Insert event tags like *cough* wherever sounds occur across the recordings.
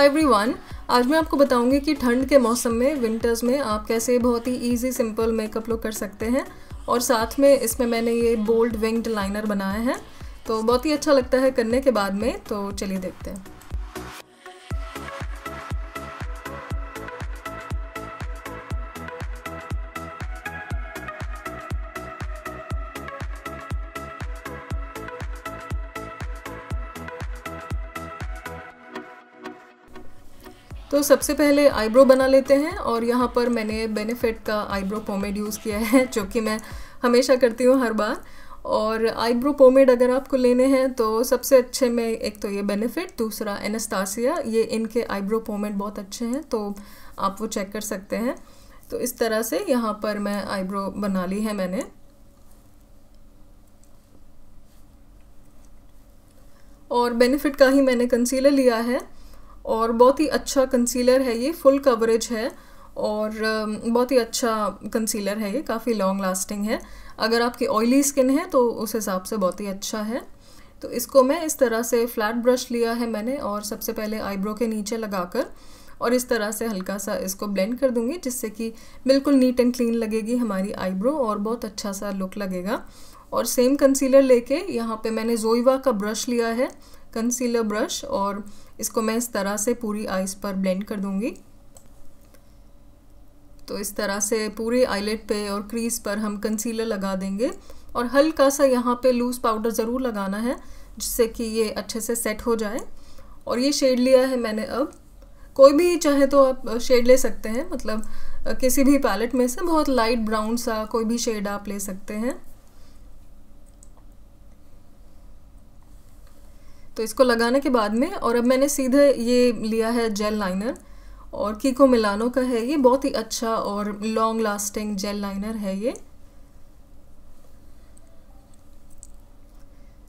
every one आज मैं आपको बताऊंगी कि ठंड के मौसम में विंटर्स में आप कैसे बहुत ही ईजी सिंपल मेकअप लुक कर सकते हैं और साथ में इसमें मैंने ये बोल्ड विंग्ड लाइनर बनाया है तो बहुत ही अच्छा लगता है करने के बाद में तो चलिए देखते हैं तो सबसे पहले आईब्रो बना लेते हैं और यहाँ पर मैंने बेनिफिट का आईब्रो पोमेड यूज़ किया है *laughs* जो कि मैं हमेशा करती हूँ हर बार और आईब्रो पोमेड अगर आपको लेने हैं तो सबसे अच्छे में एक तो ये बेनिफिट दूसरा एनस्तासिया ये इनके आईब्रो पोमेड बहुत अच्छे हैं तो आप वो चेक कर सकते हैं तो इस तरह से यहाँ पर मैं आईब्रो बना ली है मैंने और बेनिफिट का ही मैंने कंसीलर लिया है और बहुत ही अच्छा कंसीलर है ये फुल कवरेज है और um, बहुत ही अच्छा कंसीलर है ये काफ़ी लॉन्ग लास्टिंग है अगर आपकी ऑयली स्किन है तो उस हिसाब से बहुत ही अच्छा है तो इसको मैं इस तरह से फ्लैट ब्रश लिया है मैंने और सबसे पहले आईब्रो के नीचे लगाकर और इस तरह से हल्का सा इसको ब्लेंड कर दूंगी जिससे कि बिल्कुल नीट एंड क्लीन लगेगी हमारी आईब्रो और बहुत अच्छा सा लुक लगेगा और सेम कंसीलर लेके यहाँ पे मैंने जोइवा का ब्रश लिया है कंसीलर ब्रश और इसको मैं इस तरह से पूरी आइज़ पर ब्लेंड कर दूँगी तो इस तरह से पूरे आईलेट पे और क्रीज पर हम कंसीलर लगा देंगे और हल्का सा यहाँ पे लूज़ पाउडर ज़रूर लगाना है जिससे कि ये अच्छे से सेट हो जाए और ये शेड लिया है मैंने अब कोई भी चाहे तो आप शेड ले सकते हैं मतलब किसी भी पैलेट में से बहुत लाइट ब्राउन सा कोई भी शेड आप ले सकते हैं तो इसको लगाने के बाद में और अब मैंने सीधे ये लिया है जेल लाइनर और कीको मिलानो का है ये बहुत ही अच्छा और लॉन्ग लास्टिंग जेल लाइनर है ये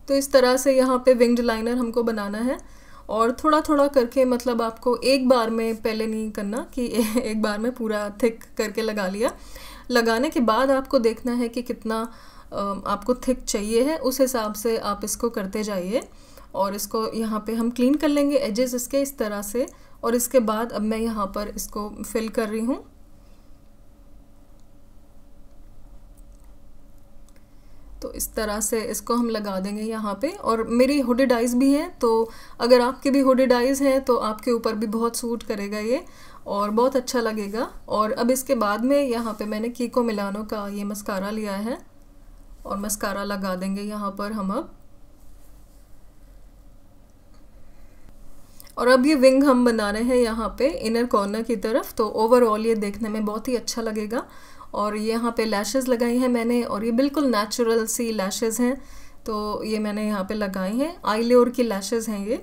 तो इस तरह से यहाँ पे विंग्ड लाइनर हमको बनाना है और थोड़ा थोड़ा करके मतलब आपको एक बार में पहले नहीं करना कि *laughs* एक बार में पूरा थिक करके लगा लिया लगाने के बाद आपको देखना है कि कितना आपको थिक चाहिए है उस हिसाब से आप इसको करते जाइए और इसको यहाँ पे हम क्लीन कर लेंगे एजेस इसके इस तरह से और इसके बाद अब मैं यहाँ पर इसको फिल कर रही हूँ तो इस तरह से इसको हम लगा देंगे यहाँ पे और मेरी हुडेड आइज़ भी हैं तो अगर आपके भी हुडेड आइज़ हैं तो आपके ऊपर भी बहुत सूट करेगा ये और बहुत अच्छा लगेगा और अब इसके बाद में यहाँ पे मैंने कीको मिलानो का ये मस्कारा लिया है और मस्कारा लगा देंगे यहाँ पर हम अब और अब ये विंग हम बना रहे हैं यहाँ पे इनर कॉर्नर की तरफ तो ओवरऑल ये देखने में बहुत ही अच्छा लगेगा और ये यहाँ पे लैशेज़ लगाई हैं मैंने और ये बिल्कुल नेचुरल सी लैशेज़ हैं तो ये मैंने यहाँ पे लगाई हैं आई लेर की लैशेज़ हैं ये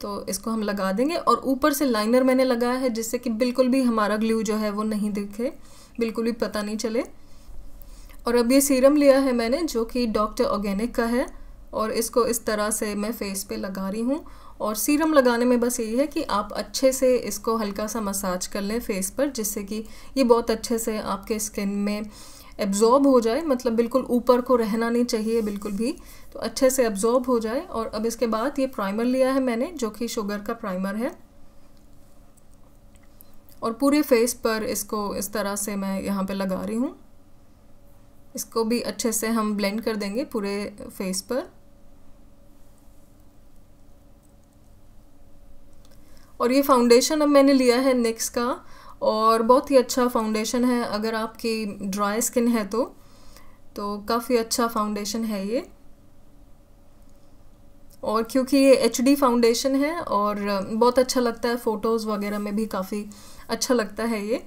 तो इसको हम लगा देंगे और ऊपर से लाइनर मैंने लगाया है जिससे कि बिल्कुल भी हमारा ग्लू जो है वो नहीं दिखे बिल्कुल भी पता नहीं चले और अब ये सीरम लिया है मैंने जो कि डॉक्टर ऑर्गेनिक का है और इसको इस तरह से मैं फेस पे लगा रही हूँ और सीरम लगाने में बस यही है कि आप अच्छे से इसको हल्का सा मसाज कर लें फेस पर जिससे कि ये बहुत अच्छे से आपके स्किन में एब्जॉर्ब हो जाए मतलब बिल्कुल ऊपर को रहना नहीं चाहिए बिल्कुल भी तो अच्छे से एब्जॉर्ब हो जाए और अब इसके बाद ये प्राइमर लिया है मैंने जो कि शुगर का प्राइमर है और पूरे फेस पर इसको इस तरह से मैं यहाँ पर लगा रही हूँ इसको भी अच्छे से हम ब्लेंड कर देंगे पूरे फेस पर और ये फाउंडेशन अब मैंने लिया है नेक्स का और बहुत ही अच्छा फाउंडेशन है अगर आपकी ड्राई स्किन है तो तो काफ़ी अच्छा फाउंडेशन है ये और क्योंकि ये एच डी फाउंडेशन है और बहुत अच्छा लगता है फ़ोटोज़ वगैरह में भी काफ़ी अच्छा लगता है ये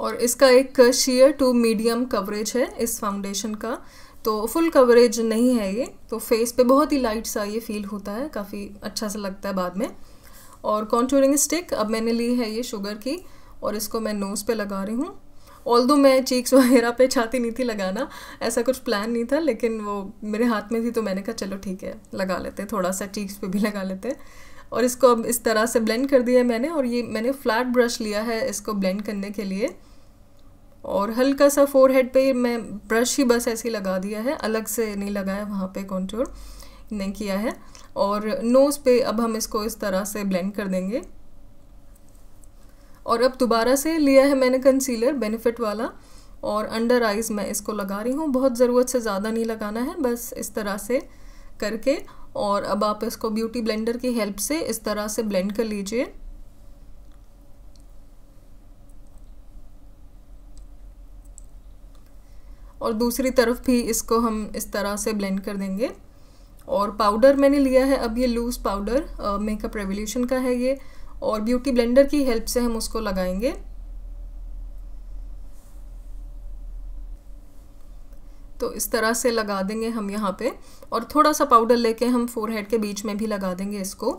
और इसका एक शेयर टू मीडियम कवरेज है इस फाउंडेशन का तो फुल कवरेज नहीं है ये तो फेस पे बहुत ही लाइट सा ये फील होता है काफ़ी अच्छा सा लगता है बाद में और कॉन्ट्रोलिंग स्टिक अब मैंने ली है ये शुगर की और इसको मैं नोज़ पे लगा रही हूँ ऑल दो मैं चीक्स *laughs* वगैरह पे छाती नहीं थी लगाना ऐसा कुछ प्लान नहीं था लेकिन वो मेरे हाथ में थी तो मैंने कहा चलो ठीक है लगा लेते थोड़ा सा चीक्स पे भी लगा लेते और इसको अब इस तरह से ब्लेंड कर दिया है मैंने और ये मैंने फ्लैट ब्रश लिया है इसको ब्लेंड करने के लिए और हल्का सा फोर हेड पर मैं ब्रश ही बस ऐसे ही लगा दिया है अलग से नहीं लगाया वहाँ पर कॉन्टोर नहीं किया है और नोज़ पे अब हम इसको इस तरह से ब्लेंड कर देंगे और अब दोबारा से लिया है मैंने कंसीलर बेनिफिट वाला और अंडर आइज़ मैं इसको लगा रही हूँ बहुत ज़रूरत से ज़्यादा नहीं लगाना है बस इस तरह से करके और अब आप इसको ब्यूटी ब्लेंडर की हेल्प से इस तरह से ब्लेंड कर लीजिए और दूसरी तरफ भी इसको हम इस तरह से ब्लेंड कर देंगे और पाउडर मैंने लिया है अब ये लूज़ पाउडर मेकअप रेवोल्यूशन का है ये और ब्यूटी ब्लेंडर की हेल्प से हम उसको लगाएंगे तो इस तरह से लगा देंगे हम यहाँ पे और थोड़ा सा पाउडर लेके हम फोरहेड के बीच में भी लगा देंगे इसको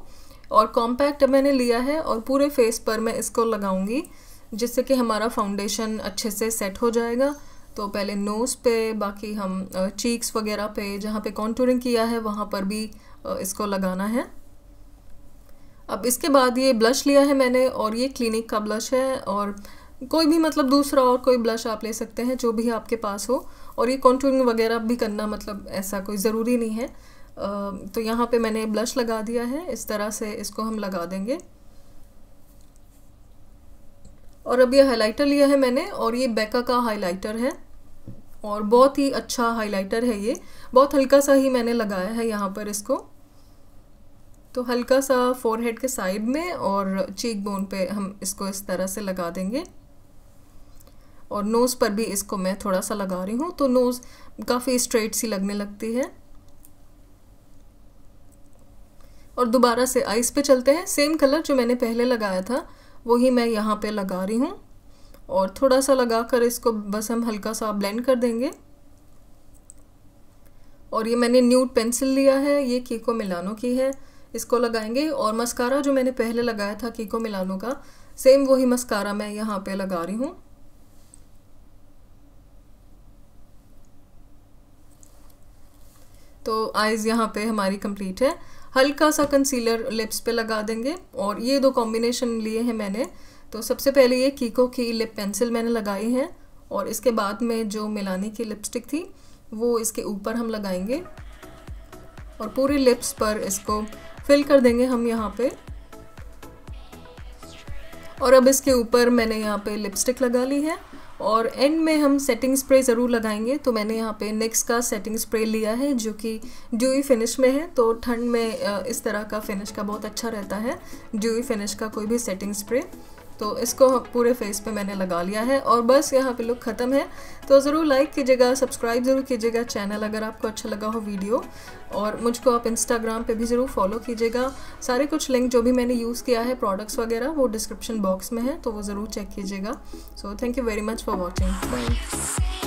और कॉम्पैक्ट मैंने लिया है और पूरे फेस पर मैं इसको लगाऊंगी जिससे कि हमारा फाउंडेशन अच्छे से सेट हो जाएगा तो पहले नोज़ पे बाकी हम चीक्स वगैरह पे जहाँ पे कॉन्टूरिंग किया है वहाँ पर भी इसको लगाना है अब इसके बाद ये ब्लश लिया है मैंने और ये क्लिनिक का ब्लश है और कोई भी मतलब दूसरा और कोई ब्लश आप ले सकते हैं जो भी आपके पास हो और ये कॉन्ट्रोलिंग वगैरह भी करना मतलब ऐसा कोई ज़रूरी नहीं है तो यहाँ पे मैंने ब्लश लगा दिया है इस तरह से इसको हम लगा देंगे और अब ये हाइलाइटर लिया है मैंने और ये बेका का हाइलाइटर है और बहुत ही अच्छा हाइलाइटर है ये बहुत हल्का सा ही मैंने लगाया है यहाँ पर इसको तो हल्का सा फोरहेड के साइड में और चीक बोन पे हम इसको इस तरह से लगा देंगे और नोज़ पर भी इसको मैं थोड़ा सा लगा रही हूँ तो नोज़ काफ़ी स्ट्रेट सी लगने लगती है और दोबारा से आइस पे चलते हैं सेम कलर जो मैंने पहले लगाया था वही मैं यहाँ पे लगा रही हूँ और थोड़ा सा लगा कर इसको बस हम हल्का सा ब्लेंड कर देंगे और ये मैंने न्यूट पेंसिल लिया है ये कीको मिलानो की है इसको लगाएंगे और मस्कारा जो मैंने पहले लगाया था कीको मिलानो का सेम वही मस्कारा मैं यहाँ पे लगा रही हूँ तो आइज़ यहाँ पे हमारी कंप्लीट है हल्का सा कंसीलर लिप्स पे लगा देंगे और ये दो कॉम्बिनेशन लिए हैं मैंने तो सबसे पहले ये कीको की लिप पेंसिल मैंने लगाई है और इसके बाद में जो मिलानी की लिपस्टिक थी वो इसके ऊपर हम लगाएंगे और पूरी लिप्स पर इसको फिल कर देंगे हम यहाँ पे और अब इसके ऊपर मैंने यहाँ पे लिपस्टिक लगा ली है और एंड में हम सेटिंग स्प्रे ज़रूर लगाएंगे तो मैंने यहाँ पे नेक्स का सेटिंग स्प्रे लिया है जो कि ड्यूई फिनिश में है तो ठंड में इस तरह का फिनिश का बहुत अच्छा रहता है ड्यूई फिनिश का कोई भी सेटिंग स्प्रे तो इसको पूरे फेस पे मैंने लगा लिया है और बस यहाँ पे लुक ख़त्म है तो ज़रूर लाइक कीजिएगा सब्सक्राइब ज़रूर कीजिएगा चैनल अगर आपको अच्छा लगा हो वीडियो और मुझको आप इंस्टाग्राम पे भी ज़रूर फॉलो कीजिएगा सारे कुछ लिंक जो भी मैंने यूज़ किया है प्रोडक्ट्स वगैरह वो डिस्क्रिप्शन बॉक्स में है तो वो ज़रूर चेक कीजिएगा so thank you very much for watching bye